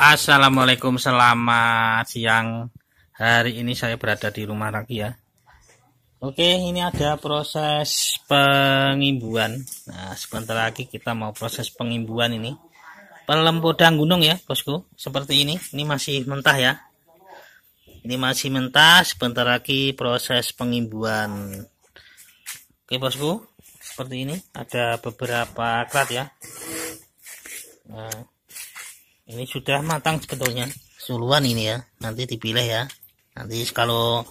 Assalamualaikum, selamat siang. Hari ini saya berada di rumah lagi ya. Oke, ini ada proses pengimbuan. Nah, sebentar lagi kita mau proses pengimbuan ini. Pelempodang gunung ya, bosku. Seperti ini, ini masih mentah ya. Ini masih mentah, sebentar lagi proses pengimbuan. Oke, bosku. Seperti ini, ada beberapa krat ya. Nah, ini sudah matang sebetulnya suluan ini ya nanti dipilih ya nanti kalau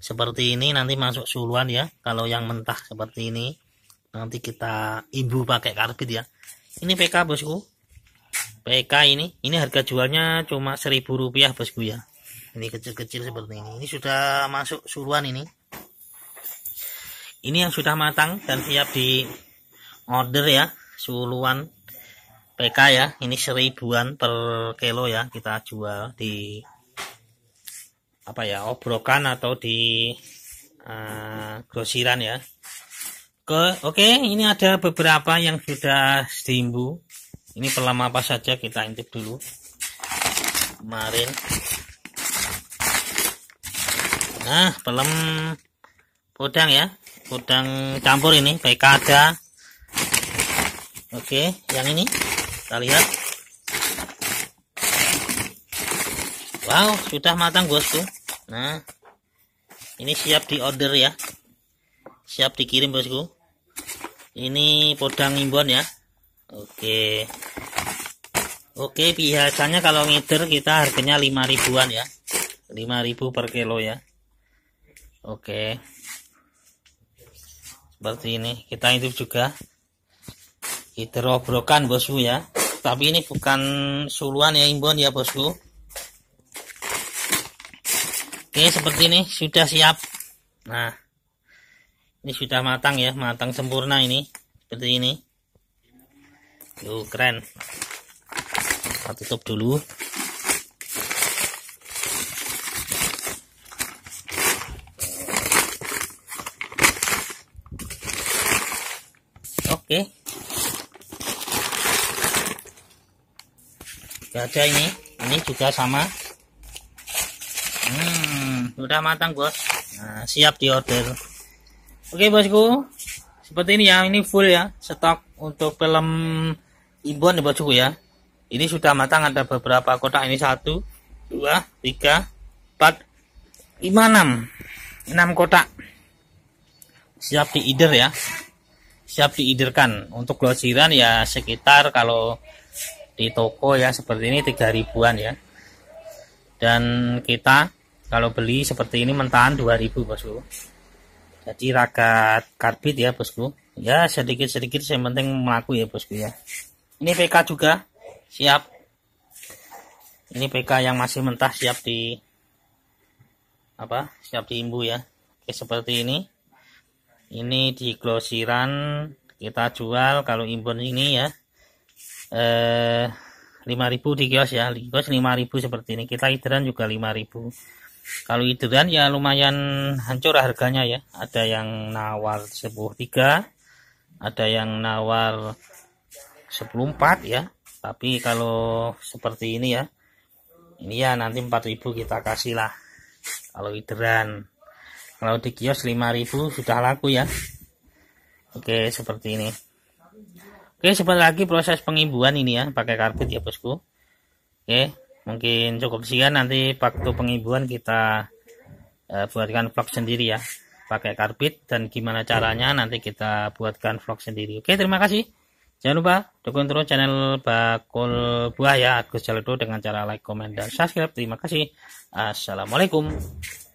seperti ini nanti masuk suluan ya kalau yang mentah seperti ini nanti kita ibu pakai karbit ya ini PK bosku PK ini ini harga jualnya cuma seribu rupiah bosku ya ini kecil-kecil seperti ini ini sudah masuk suluan ini ini yang sudah matang dan siap di order ya suluan PK ya ini seribuan per kilo ya kita jual di apa ya obrokan atau di uh, grosiran ya ke oke ini ada beberapa yang sudah seribu ini pelama apa saja kita intip dulu kemarin nah pelem udang ya udang campur ini PK ada oke yang ini kita lihat wow sudah matang bosku nah ini siap di order ya siap dikirim bosku ini podang imbon ya oke oke biasanya kalau ngider kita harganya 5 ribuan ya ribu per kilo ya oke seperti ini kita hidup juga obrokan bosku ya tapi ini bukan suluan ya imbon ya bosku oke seperti ini sudah siap nah ini sudah matang ya matang sempurna ini seperti ini Yo, keren kita tutup dulu oke ada ini, ini juga sama. Hmm, udah matang bos. Nah, siap diorder. Oke bosku, seperti ini ya, ini full ya, stok untuk film Ibon ya bosku ya. Ini sudah matang ada beberapa kotak ini satu, dua, tiga, empat, lima, enam, enam kotak siap diider ya siap diiderkan untuk glosiran ya sekitar kalau di toko ya seperti ini tiga ribuan ya dan kita kalau beli seperti ini mentahan dua ribu bosku jadi ragat karbit ya bosku ya sedikit-sedikit saya penting melaku ya bosku ya ini PK juga siap ini PK yang masih mentah siap di apa siap diimbu ya Oke, seperti ini ini di glosiran kita jual kalau imbun ini ya 5000 eh, di kios ya di kios 5000 seperti ini kita hidran juga 5000 kalau hidran ya lumayan hancur harganya ya ada yang nawar 103 ada yang nawar 104 ya tapi kalau seperti ini ya ini ya nanti 4000 kita kasih lah kalau hidran kalau di kios 5000 sudah laku ya oke seperti ini Oke, sebentar lagi proses pengibuan ini ya, pakai karpet ya bosku. Oke, mungkin cukup sekian nanti waktu pengibuan kita uh, buatkan vlog sendiri ya, pakai karpet dan gimana caranya nanti kita buatkan vlog sendiri. Oke, terima kasih. Jangan lupa dukung terus channel Bakul Buah ya, Agus Jaledo dengan cara like, comment, dan subscribe. Terima kasih. Assalamualaikum.